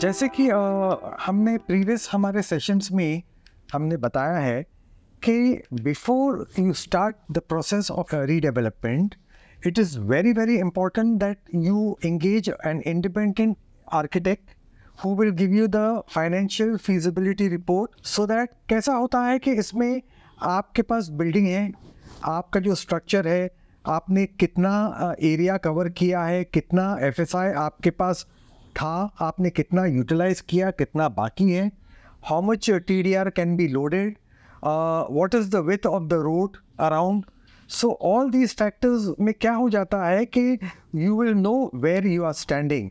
जैसे कि आ, हमने प्रीवियस हमारे सेशंस में हमने बताया है कि before you start the process of redevelopment it is very very important that you engage an independent architect who will give you the financial feasibility report so that कैसा होता है कि इसमें आपके पास बिल्डिंग है आपका जो स्ट्रक्चर है आपने कितना एरिया कवर किया है कितना एफएसआई आपके पास था आपने कितना यूटिलाइज किया कितना बाकी है how much T D R can be loaded what is the width of the road around so all these factors में क्या हो जाता है कि you will know where you are standing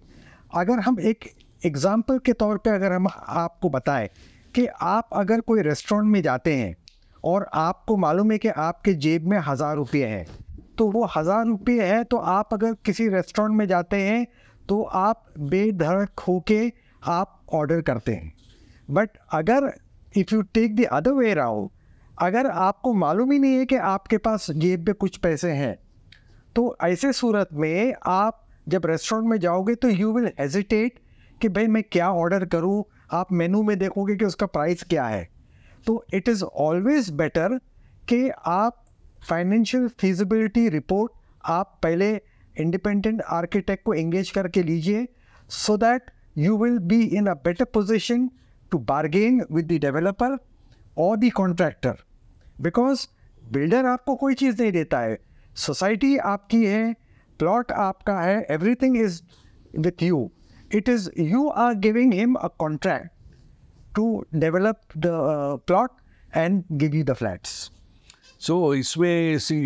अगर हम एक एग्ज़ाम्पल के तौर पर अगर हम आपको बताएं कि आप अगर कोई रेस्टोरेंट में जाते हैं और आपको मालूम है कि आपके जेब में हज़ार रुपये हैं तो वो हज़ार रुपये है तो आप अगर किसी रेस्टोरेंट में जाते हैं तो आप बेधड़क होके आप ऑर्डर करते हैं बट अगर if you take the other way राउ अगर आपको मालूम ही नहीं है कि आपके पास जेब में कुछ पैसे हैं तो ऐसे सूरत में आप जब रेस्टोरेंट में जाओगे तो यू विल हेजिटेट कि भाई मैं क्या ऑर्डर करूं आप मेनू में देखोगे कि उसका प्राइस क्या है तो इट इज़ ऑलवेज बेटर कि आप फाइनेंशियल फिजिबिलिटी रिपोर्ट आप पहले इंडिपेंडेंट आर्किटेक्ट को एंगेज करके लीजिए so that you will be in a better position to bargain with the developer और द कॉन्ट्रैक्टर बिकॉज बिल्डर आपको कोई चीज़ नहीं देता है सोसाइटी आपकी है प्लॉट आपका है everything is with you it is you are giving him a contract to develop the plot and give you the flats so इसमें सी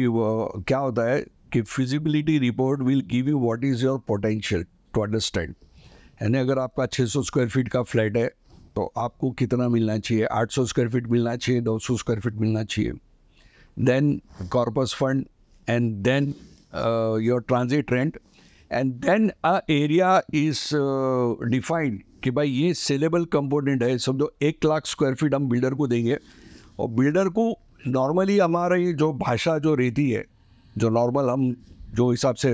क्या होता है कि feasibility report will give you what is your potential to understand यानी अगर आपका 600 square feet का flat है तो आपको कितना मिलना चाहिए 800 स्क्वायर फीट मिलना चाहिए 900 स्क्वायर फीट मिलना चाहिए then corpus fund and then your transit rent and then a area is defined कि भाई ये सेलेबल कंपोनेंट है समझो एक लाख स्क्वायर फीट हम बिल्डर को देंगे और बिल्डर को नॉर्मली हमारा ये जो भाषा जो रहती है जो नॉर्मल हम जो हिसाब से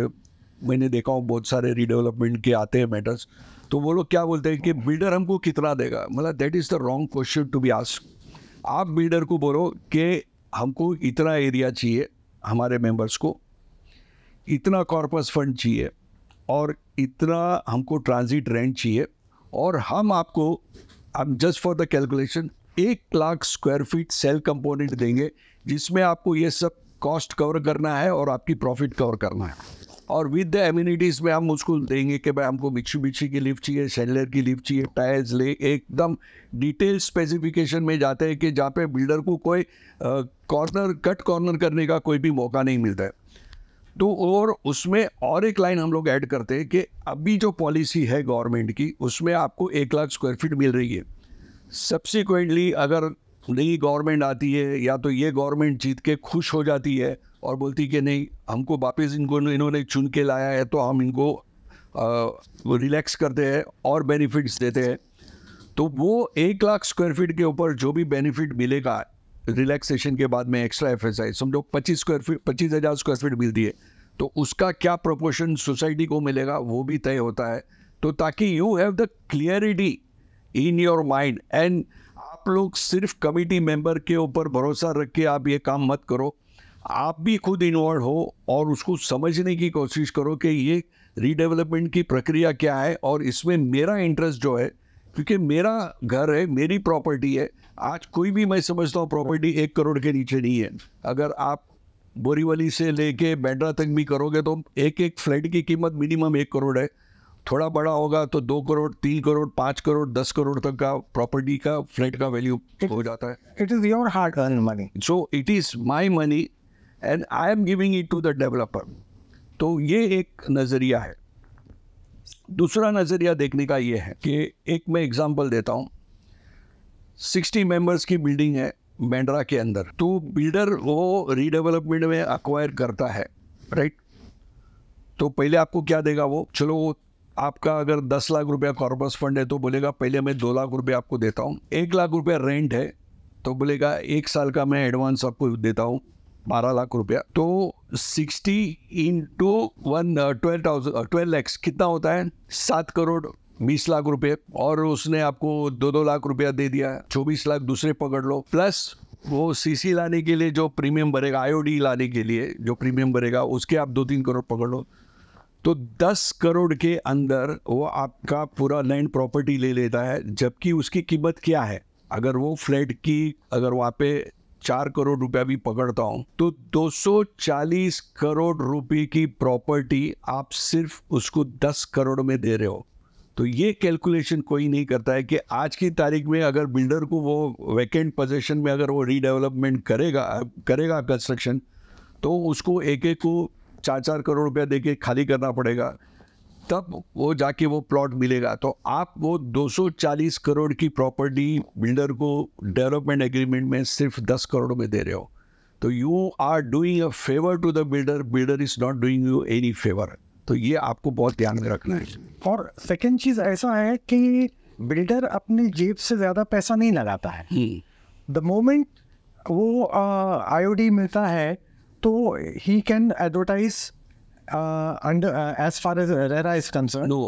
मैंने देखा हूँ बहुत सारे रीडेवलपमेंट के आते हैं मैटर्स तो वो लोग क्या बोलते हैं कि बिल्डर हमको कितना देगा मतलब that is the wrong question to be ask आप बिल्डर को बोलो कि हमको इतना एरिया चाहिए हमारे मेंबर्स को इतना कॉर्पस फंड चाहिए और इतना हमको ट्रांजिट रेंट चाहिए और हम आपको हम जस्ट फॉर द कैलकुलेशन एक lakh square feet sale component देंगे जिसमें आपको ये सब कॉस्ट कवर करना है और आपकी प्रॉफिट कवर करना है और विद द एम्यूनिटीज़ में हम उसको देंगे कि भाई हमको मिक्सी मिक्सी की लिफ्ट चाहिए सेलर की लिफ्ट चाहिए टायर्स ले एकदम डिटेल स्पेसिफिकेशन में जाते हैं कि जहाँ पे बिल्डर को कोई कॉर्नर कट कॉर्नर करने का कोई भी मौका नहीं मिलता है तो और उसमें और एक लाइन हम लोग ऐड करते हैं कि अभी जो पॉलिसी है गवर्नमेंट की उसमें आपको एक लाख स्क्वायर फीट मिल रही है सब्सिक्वेंटली अगर नई गवर्नमेंट आती है या तो ये गवर्नमेंट जीत के खुश हो जाती है और बोलती कि नहीं हमको वापस इनको इन्होंने चुन के लाया है तो हम इनको रिलैक्स करते हैं और बेनिफिट्स देते हैं तो वो एक लाख स्क्वायर फीट के ऊपर जो भी बेनिफिट मिलेगा रिलैक्सेशन के बाद में एक्स्ट्रा एफ एस आई समझो पच्चीस स्क्वायर फीट पच्चीस हज़ार स्क्वायर फीट मिलती है तो उसका क्या प्रोपोर्शन सोसाइटी को मिलेगा वो भी तय होता है तो ताकि you have the clarity in your mind and आप लोग सिर्फ कमेटी मेंबर के ऊपर भरोसा रख के आप ये काम मत करो आप भी खुद इन्वॉल्व हो और उसको समझने की कोशिश करो कि ये रीडेवलपमेंट की प्रक्रिया क्या है और इसमें मेरा इंटरेस्ट जो है क्योंकि मेरा घर है मेरी प्रॉपर्टी है आज कोई भी मैं समझता हूँ प्रॉपर्टी एक करोड़ के नीचे नहीं है अगर आप बोरीवली से लेके बैंड्रा तक भी करोगे तो एक एक फ्लैट की कीमत मिनिमम एक करोड़ है थोड़ा बड़ा होगा तो दो करोड़ तीन करोड़ पाँच करोड़ दस करोड़ तक का प्रॉपर्टी का फ्लैट का वैल्यू हो जाता है it is your hard earn money so it is my money and I am giving it to the developer तो ये एक नज़रिया है दूसरा नज़रिया देखने का ये है कि एक मैं एग्ज़ाम्पल देता हूँ सिक्सटी मेंबर्स की बिल्डिंग है बैंड्रा के अंदर तो बिल्डर वो रीडेवलपमेंट में अक्वायर करता है राइट तो पहले आपको क्या देगा वो चलो वो आपका अगर दस लाख रुपया कॉर्पस फंड है तो बोलेगा पहले मैं दो लाख रुपया आपको देता हूँ एक लाख रुपया रेंट है तो बोलेगा एक साल का मैं एडवांस आपको देता हूँ बारह लाख रुपया तो sixty into one twelve thousand twelve lakhs कितना होता है सात करोड़ बीस लाख रुपए और उसने आपको दो दो लाख रुपया दे दिया चौबीस लाख दूसरे पकड़ लो प्लस वो सीसी लाने के लिए जो प्रीमियम भरेगा आईओडी लाने के लिए जो प्रीमियम भरेगा उसके आप दो तीन करोड़ पकड़ लो तो 10 करोड़ के अंदर वो आपका पूरा लैंड प्रॉपर्टी ले लेता है जबकि उसकी कीमत क्या है अगर वो फ्लैट की अगर वहाँ पे चार करोड़ रुपया भी पकड़ता हूँ तो 240 करोड़ रुपए की प्रॉपर्टी आप सिर्फ उसको 10 करोड़ में दे रहे हो तो ये कैलकुलेशन कोई नहीं करता है कि आज की तारीख में अगर बिल्डर को वो वैकेंट पोजिशन में अगर वो रीडेवलपमेंट करेगा करेगा कंस्ट्रक्शन तो उसको एक एक को चार चार करोड़ रुपया दे के खाली करना पड़ेगा तब वो जाके वो प्लॉट मिलेगा तो आप वो 240 करोड़ की प्रॉपर्टी बिल्डर को डेवलपमेंट एग्रीमेंट में सिर्फ 10 करोड़ में दे रहे हो तो you are doing a favour to the builder builder is not doing you any favour तो ये आपको बहुत ध्यान में रखना है और सेकेंड चीज़ ऐसा है कि बिल्डर अपनी जेब से ज़्यादा पैसा नहीं लगाता है द हम्म। मोमेंट वो आईओडी मिलता है तो he can advertise under uh, as far as RERA is concerned? No,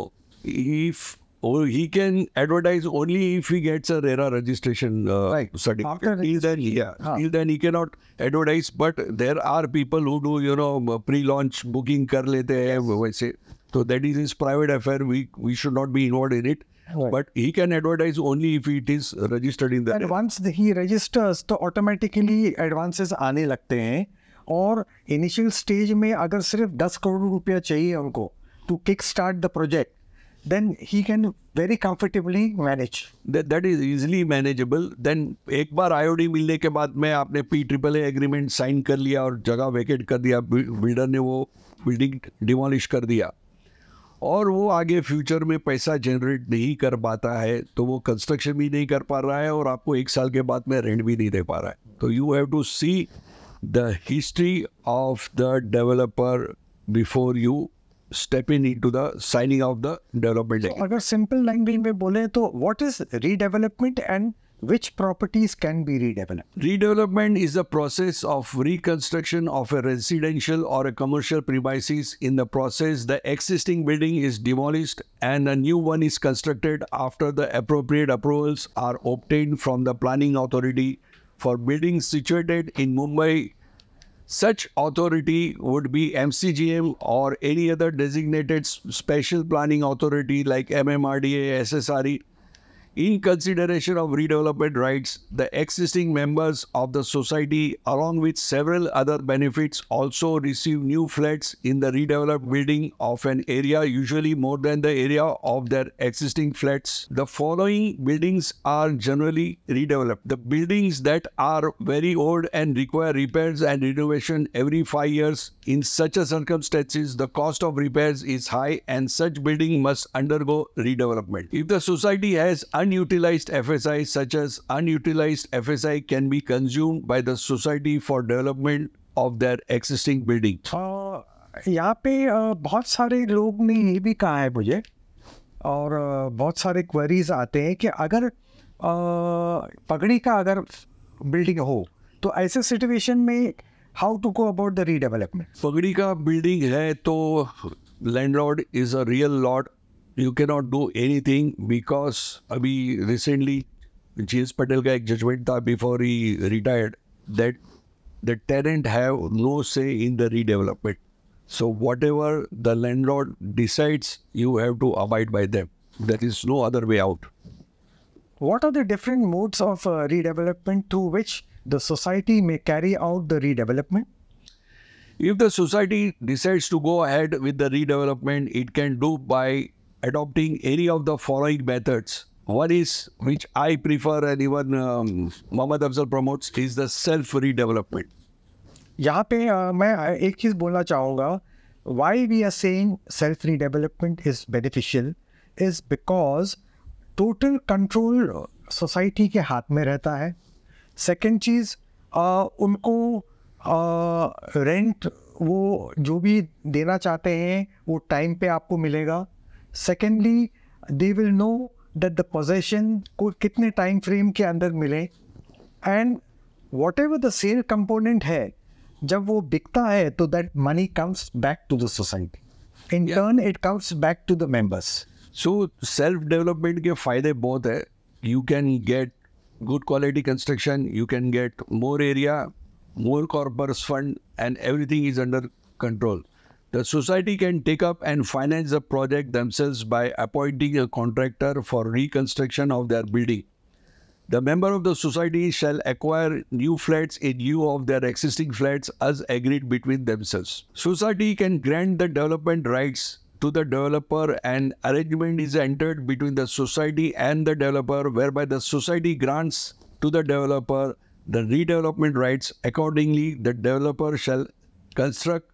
if oh, he can advertise only if he gets a RERA registration uh, right. certificate. After till then, yeah, huh. till then he cannot advertise. But there are people who do you know pre-launch booking कर लेते हैं वैसे. So that is his private affair. We we should not be involved in it. Right. But he can advertise only if it is registered in the. And once he registers, तो automatically advances आने लगते हैं. और initial stage में अगर सिर्फ दस करोड़ रुपया चाहिए उनको to kick start the project then he can very comfortably manage That, is is manageable then एक बार आईओडी मिलने के बाद में आपने P triple A agreement sign कर लिया और जगह वेकेट कर दिया बिल्डर ने वो बिल्डिंग डिमोलिश कर दिया और वो आगे फ्यूचर में पैसा जनरेट नहीं कर पाता है तो वो कंस्ट्रक्शन भी नहीं कर पा रहा है और आपको एक साल के बाद में रेंट भी नहीं दे पा रहा है तो you have to see the history of the developer before you step in into the signing of the development. So, अगर simple language में बोले तो what is redevelopment and which properties can be redeveloped? Redevelopment is the process of reconstruction of a residential or a commercial premises. In the process, the existing building is demolished and a new one is constructed after the appropriate approvals are obtained from the planning authority for buildings situated in Mumbai, such authority would be MCGM or any other designated special planning authority like MMRDA, SSRE, in consideration of redevelopment rights, the existing members of the society, along with several other benefits, also receive new flats in the redeveloped building of an area usually more than the area of their existing flats. The following buildings are generally redeveloped. The buildings that are very old and require repairs and renovation every five years. In such a circumstances, the cost of repairs is high and such building must undergo redevelopment. If the society has Unutilized FSI, such as unutilized FSI, can be consumed by the Society for Development of their existing building. Uh, यहाँ पे uh, बहुत सारे लोग ने ये भी कहा है मुझे और uh, बहुत सारे क्वेरीज आते हैं कि अगर पगड़ी का अगर बिल्डिंग हो तो ऐसे सिचुएशन में how to go about the redevelopment पगड़ी का बिल्डिंग है तो landlord is a real lord you cannot do anything because abhi recently J.S. Patel ka judgment tha before he retired that the tenant have no say in the redevelopment. So whatever the landlord decides, you have to abide by them. There is no other way out. What are the different modes of uh, redevelopment through which the society may carry out the redevelopment? If the society decides to go ahead with the redevelopment, it can do by adopting any of the following methods. One is, which I prefer and even um, Muhammad Afzal promotes, is the self redevelopment. यहाँ पे uh, मैं एक चीज़ बोलना चाहूँगा why we are saying self redevelopment is beneficial is because total control society के हाथ में रहता है सेकंड चीज़ uh, उनको रेंट uh, वो जो भी देना चाहते हैं वो टाइम पे आपको मिलेगा secondly they will know that the possession को कितने टाइम फ्रेम के अंदर मिले and whatever the sale component है जब वो बिकता है तो that money comes back to the society in turn it comes back to the members so self development के फायदे बहुत है you can get quality construction you can get more area more more fund and everything is under control The society can take up and finance the project themselves by appointing a contractor for reconstruction of their building. The member of the society shall acquire new flats in lieu of their existing flats as agreed between themselves. Society can grant the development rights to the developer and arrangement is entered between the society and the developer whereby the society grants to the developer the redevelopment rights. Accordingly, the developer shall construct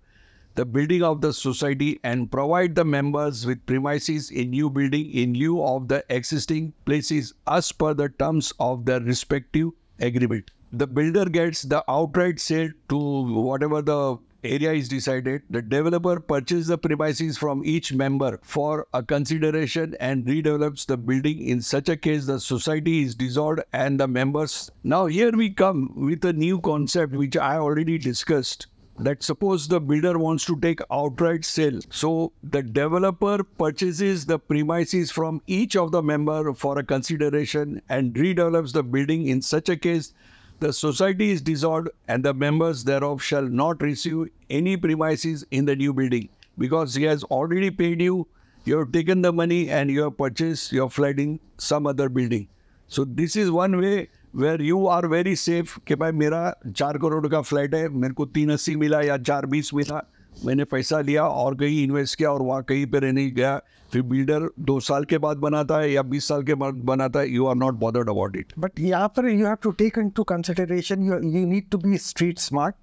the building of the society and provide the members with premises in new building in lieu of the existing places as per the terms of their respective agreement. The builder gets the outright sale to whatever the area is decided, the developer purchases the premises from each member for a consideration and redevelops the building. In such a case, the society is dissolved and the members. Now, here we come with a new concept which I already discussed that suppose the builder wants to take outright sale. So the developer purchases the premises from each of the member for a consideration and redevelops the building. In such a case, the society is dissolved and the members thereof shall not receive any premises in the new building because he has already paid you, you have taken the money and you have purchased your flat in some other building. So this is one way where you are very safe कि भाई मेरा चार करोड़ का flat है मेरे को तीन अस्सी मिला या चार बीस मिला मैंने पैसा लिया और कहीं इन्वेस्ट किया और वहाँ कहीं पर रहने गया फिर बिल्डर दो साल के बाद बनाता है या बीस साल के बाद बनाता है you are not bothered about it but यहाँ पर you have to take into consideration you need to be street smart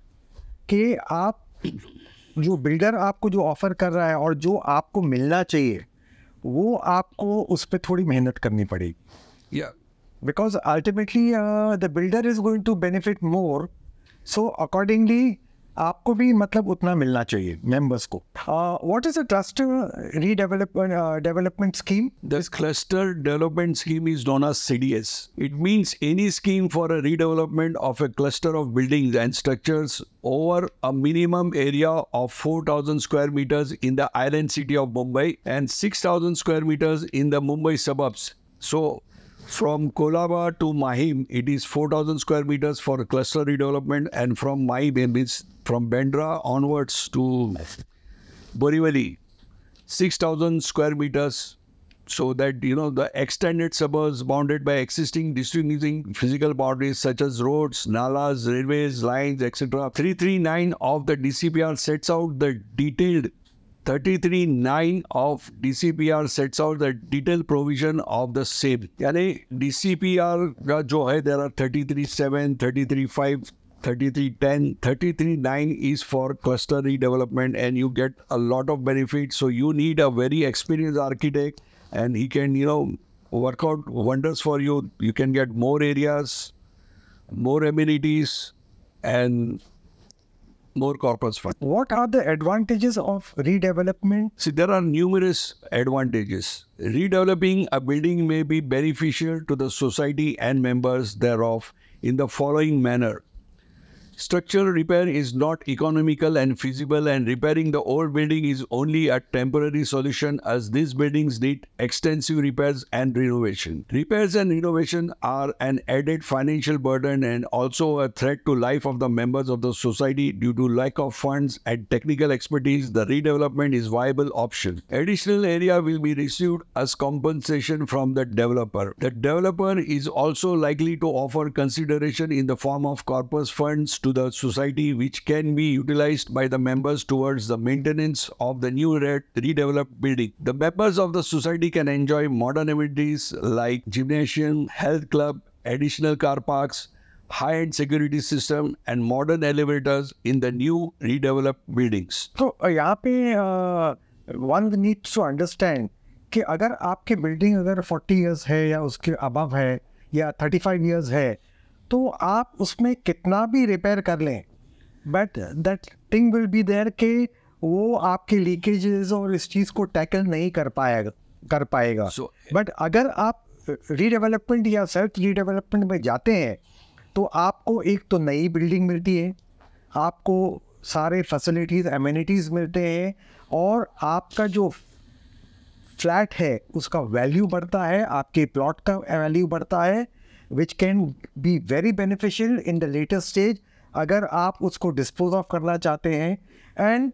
कि आप जो बिल्डर आपको जो ऑफर कर रहा है और जो आपको मिलना चाहिए वो आपको उस पर थोड़ी मेहनत करनी पड़ेगी या yeah. because ultimately uh, the builder is going to benefit more. So accordingly, आपको भी मतलब उतना मिलना चाहिए मेंबर्स को what is a cluster redevelopment development scheme this scheme development scheme is known as CDS it means any scheme for a redevelopment of a cluster of buildings over a minimum area of 4,000 square meters in the island city of Mumbai and 6,000 square meters in the Mumbai suburbs. So from Kolaba to Mahim, it is 4,000 square meters for cluster redevelopment, and from Mahim, it means from Bendra onwards to Borivali, 6,000 square meters. So that you know the extended suburbs bounded by existing district using physical boundaries such as roads, nalas, railways, lines, etc. 339 of the DCPR sets out the detailed 33.9 of DCPR sets out the detailed provision of the same. यानी DCPR का जो है there are 33.7, 33.5, 3310, 339 is for cluster redevelopment and you get a lot of benefits. So you need a very experienced architect and he can, you know, work out wonders for you. You can get more areas, more amenities and more corpus fund. What are the advantages of redevelopment? See, there are numerous advantages. Redeveloping a building may be beneficial to the society and members thereof in the following manner structural repair is not economical and feasible and repairing the old building is only a temporary solution as these buildings need extensive repairs and renovation. Repairs and renovation are an added financial burden and also a threat to life of the members of the society due to lack of funds and technical expertise. The redevelopment is viable option. Additional area will be received as compensation from the developer. The developer is also likely to offer consideration in the form of corpus funds to the society which can be utilized by the members towards the maintenance of the new red, redeveloped building. The members of the society can enjoy modern amenities like gymnasium, health club, additional car parks, high-end security system and modern elevators in the new redeveloped buildings. So, uh, uh one needs to understand कि अगर आपके building अगर 40 years, or above, or 35 years, है तो आप उसमें कितना भी रिपेयर कर लें but that thing will be there के वो आपके लीकेजेस और इस चीज़ को टैकल नहीं कर पाएगा कर पाएगा बट so, अगर आप रीडेवलपमेंट या सेल्फ रीडेवलपमेंट में जाते हैं तो आपको एक तो नई बिल्डिंग मिलती है आपको सारे फैसिलिटीज़ एमिनिटीज मिलते हैं और आपका जो फ्लैट है उसका वैल्यू बढ़ता है आपके प्लॉट का वैल्यू बढ़ता है which can be very beneficial in the later stage अगर आप उसको डिस्पोज ऑफ करना चाहते हैं एंड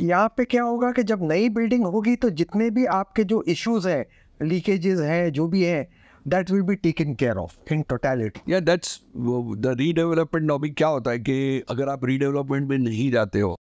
यहाँ पे क्या होगा कि जब नई बिल्डिंग होगी तो जितने भी आपके जो इश्यूज़ हैं लीकेजेस हैं जो भी हैं that will be taken care of in totality या दैट्स द रीडेवलपमेंट नॉबी क्या होता है कि अगर आप रीडेवलपमेंट में नहीं जाते हो